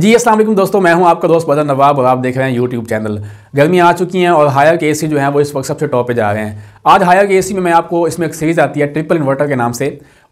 जी असल दोस्तों मैं हूं आपका दोस्त बदर नवाब और आप देख रहे हैं यूट्यूब चैनल गर्मी आ चुकी हैं और हायर के जो है वो इस वक्त सबसे टॉप पे जा रहे हैं आज हायर के में मैं आपको इसमें एक सीरीज़ आती है ट्रिपल इन्वर्टर के नाम से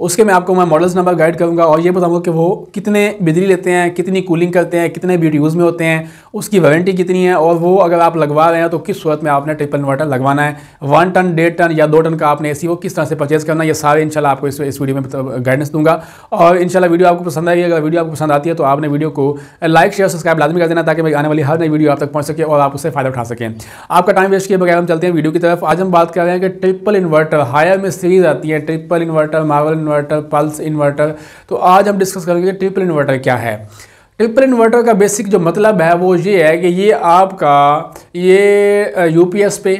उसके मैं आपको मैं मॉडल्स नंबर गाइड करूँगा और ये बताऊँगा कि वो कितने बिजली लेते हैं कितनी कूलिंग करते हैं कितने बीट यूज़ में होते हैं उसकी वारंटी कितनी है और वो अगर आप लगवा रहे हैं तो किस सूरत में आपने ट्रिपल इन्वर्टर लगवाना है वन टन डेढ़ टन या दो टन का आपने ए वो किस तरह से परचेज करना ये सारे इनशाला आपको इस, इस वीडियो में गाइडेंस मतलब दूंगा और इनशाला वीडियो आपको पसंद आएगी अगर वीडियो आपको पसंद आती है तो आपने वीडियो को लाइक शेयर सब्सक्राइब लाजमी कर देना ताकि मैं आने वाली हर नई वीडियो आप तक पहुँच सके और आप उससे फ़ायदा उठा सकें आपका टाइम वेस्ट किए बगैर हम चलते हैं वीडियो की तरफ आज हम बात कर रहे हैं कि ट्रिपल इन्वर्टर हायर में सीरीज़ आती है ट्रिपल इन्वर्टर मावल इन्वर्टर पल्स इन्वर्टर तो आज हम डिस्कस करेंगे ट्रिपल इन्वर्टर क्या है ट्रिपल इन्वर्टर का बेसिक जो मतलब है वो ये है कि ये आपका ये यूपीएस पे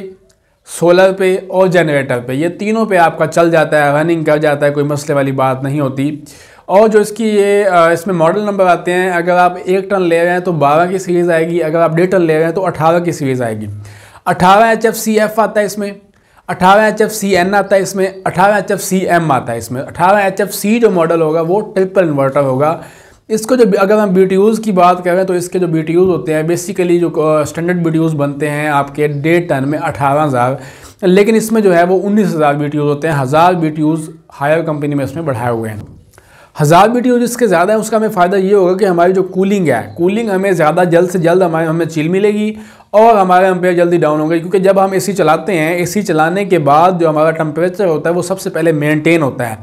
सोलर पे और जनरेटर पे ये तीनों पे आपका चल जाता है रनिंग कर जाता है कोई मसले वाली बात नहीं होती और जो इसकी ये इसमें मॉडल नंबर आते हैं अगर आप एक टन ले रहे हैं तो 12 की सीरीज़ आएगी अगर आप डेढ़ टन ले रहे हैं तो 18 की सीरीज़ आएगी 18 एच एफ सी एफ आता है इसमें अठारह एच एफ सी एन आता है इसमें अठारह एच एफ सी एम आता है इसमें अठारह एच एफ सी जो मॉडल होगा वो ट्रिपल इन्वर्टर होगा इसको जो अगर हम बी की बात करें तो इसके जो बी होते हैं बेसिकली जो स्टैंडर्ड बी बनते हैं आपके डेढ़ टन में अठारह हज़ार लेकिन इसमें जो है वो उन्नीस हज़ार बी होते हैं हज़ार बी हायर कंपनी में इसमें बढ़ाए हुए हैं हज़ार बी जिसके ज़्यादा है उसका हमें फ़ायदा ये होगा कि हमारी जो कूलिंग है कूलिंग हमें ज़्यादा जल्द से जल्द हमारे हमें चील मिलेगी और हमारे एम्पेयर जल्दी डाउन होंगे क्योंकि जब हम एसी चलाते हैं एसी चलाने के बाद जो हमारा टेम्परेचर होता है वो सबसे पहले मेंटेन होता है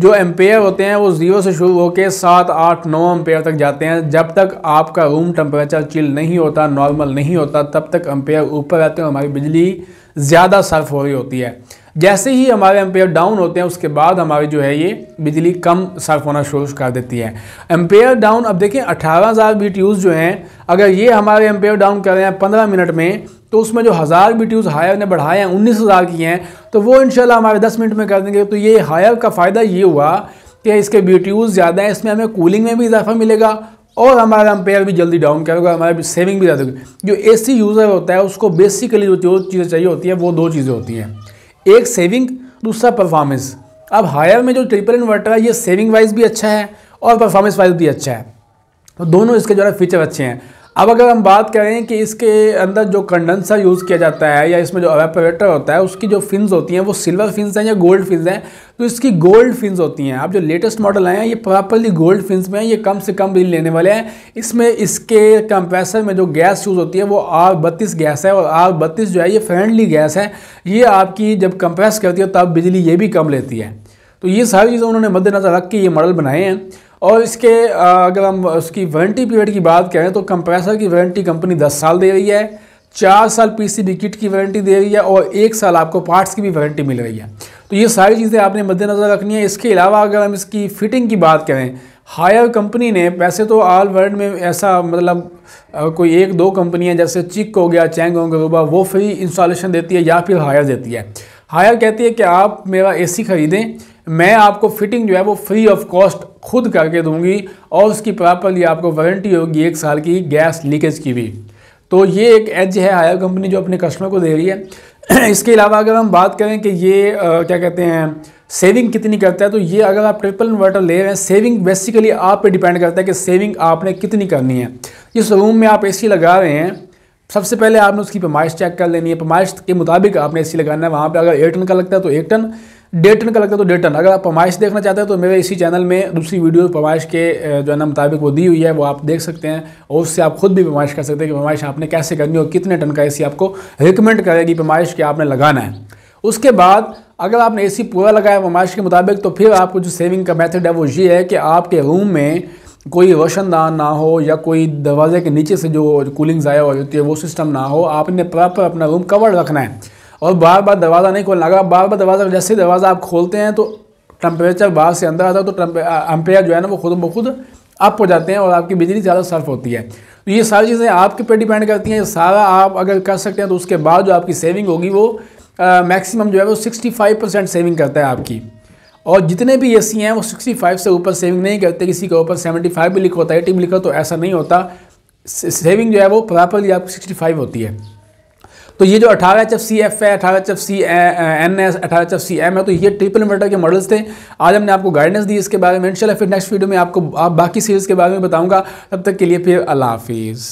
जो एम्पेयर होते हैं वो ज़ीरो से शुरू होकर सात आठ नौ एम्पेयर तक जाते हैं जब तक आपका रूम टेम्परेचर चिल नहीं होता नॉर्मल नहीं होता तब तक एम्पेयर ऊपर रहते हैं हमारी बिजली ज़्यादा सर्फ हो रही होती है जैसे ही हमारे एम्पेयर डाउन होते हैं उसके बाद हमारे जो है ये बिजली कम सर्फ होना शुरू कर देती है एम्पेयर डाउन अब देखें अठारह हज़ार बी जो हैं अगर ये हमारे एम्पेयर डाउन कर रहे हैं पंद्रह मिनट में तो उसमें जो हज़ार बी टी हायर ने बढ़ाए हैं उन्नीस हज़ार किए हैं तो वो इन हमारे दस मिनट में कर देंगे तो ये हायर का फ़ायदा ये हुआ कि इसके बी ज़्यादा हैं इसमें हमें कूलिंग में भी इजाफा मिलेगा और हमारा एम्पेयर भी जल्दी डाउन करेगा हमारा सेविंग भी ज़्यादा होगी जो एसी यूज़र होता है उसको बेसिकली जो चीज़ें चाहिए होती हैं वो दो चीज़ें होती हैं एक सेविंग दूसरा परफॉर्मेंस अब हायर में जो ट्रिपल इन्वर्टर है ये सेविंग वाइज भी अच्छा है और परफॉर्मेंस वाइज भी अच्छा है तो दोनों इसके जो है फीचर अच्छे हैं अब अगर हम बात करें कि इसके अंदर जो कंडेंसर यूज़ किया जाता है या इसमें जो अवेपरेटर होता है उसकी जो फिन्स होती हैं वो सिल्वर फिन्स हैं या गोल्ड फिन्स हैं तो इसकी गोल्ड फिन्स होती हैं आप जो लेटेस्ट मॉडल आए हैं ये प्रॉपरली गोल्ड फिन्स में हैं ये कम से कम बिल लेने वाले हैं इसमें इसके कंप्रेसर में जो गैस यूज़ होती है वो आर बत्तीस गैस है और आर बत्तीस जो है ये फ्रेंडली गैस है ये आपकी जब कंप्रेस करती है तब बिजली ये भी कम लेती है तो ये सारी चीज़ें उन्होंने मद्देनज़र रख के ये मॉडल बनाए हैं और इसके अगर हम उसकी वारंटी पीरियड की बात करें तो कंप्रेसर की वारंटी कंपनी दस साल दे रही है चार साल पीसीबी किट की वारंटी दे रही है और एक साल आपको पार्ट्स की भी वारंटी मिल रही है तो ये सारी चीज़ें आपने मद्देनज़र रखनी है इसके अलावा अगर हम इसकी फिटिंग की बात करें हायर कंपनी ने वैसे तो ऑल वर्ल्ड में ऐसा मतलब कोई एक दो कंपनियाँ जैसे चिक हो गया चैंग हो रूबा वो फ्री इंस्टॉलेशन देती है या फिर हायर देती है हायर कहती है कि आप मेरा ए खरीदें मैं आपको फिटिंग जो है वो फ्री ऑफ कॉस्ट खुद करके दूंगी और उसकी प्रॉपरली आपको वारंटी होगी एक साल की गैस लीकेज की भी तो ये एक एज है हायर कंपनी जो अपने कस्टमर को दे रही है इसके अलावा अगर हम बात करें कि ये आ, क्या कहते हैं सेविंग कितनी करता है तो ये अगर आप ट्रिपल इन्वर्टर ले रहे हैं सेविंग बेसिकली आप पे डिपेंड करता है कि सेविंग आपने कितनी करनी है जिस रूम में आप एसी लगा रहे हैं सबसे पहले आपने उसकी पेमाइश चेक कर लेनी है पेमाइश के मुताबिक आपने एसी लगाना है वहाँ पर अगर एक टन का लगता है तो एक टन डेटन का लगता है तो डेटन अगर आप पमाइश देखना चाहते हैं तो मेरे इसी चैनल में दूसरी वीडियो पमाइश के जो है ना मुताबिक वो दी हुई है वो आप देख सकते हैं और उससे आप खुद भी पमाइश कर सकते हैं कि पमाइश आपने कैसे करनी और कितने टन का ए आपको रिकमेंड करेगी पमाइश के आपने लगाना है उसके बाद अगर आपने ए पूरा लगाया पमाइश के मुताबिक तो फिर आपको जो सेविंग का मैथड है वो ये है कि आपके रूम में कोई रोशनदान ना हो या कोई दरवाजे के नीचे से जो कूलिंग ज़ाया हो जाती है वो सिस्टम ना हो आपने प्रॉपर अपना रूम कवर रखना है और बार बार दरवाज़ा नहीं खोलना अगर बार बार दरवाज़ा जैसे दरवाज़ा आप खोलते हैं तो टम्परेचर बाहर से अंदर आता है तो अम्पेयर जो है ना वो खुद ब खुद अप हो जाते हैं और आपकी बिजली ज़्यादा सर्फ होती है तो ये सारी चीज़ें आपके पे डिपेंड करती हैं सारा आप अगर कर सकते हैं तो उसके बाद जो आपकी सेविंग होगी वो मैक्सिमम जो है वो 65 परसेंट सेविंग करता है आपकी और जितने भी ए सी हैं वो 65 से ऊपर सेविंग नहीं करते किसी के ऊपर 75 भी लिखा होता है एटी भी लिखा तो ऐसा नहीं होता सेविंग जो है वो प्रॉपरली आपकी फाइव होती है तो ये जो अठारह एच एफ सी एफ है अठारह H F C N S अठारह एच एफ सी एम है तो ये ट्रिपल इन्वर्टर के मॉडल्स थे आज हमने आपको गाइडेंस दी इसके बारे में इनशाला फिर नेक्स्ट वीडियो में आपको आप बाकी सीरीज़ के बारे में बताऊँगा तब तक के लिए फिर अल्लाह हाफिज़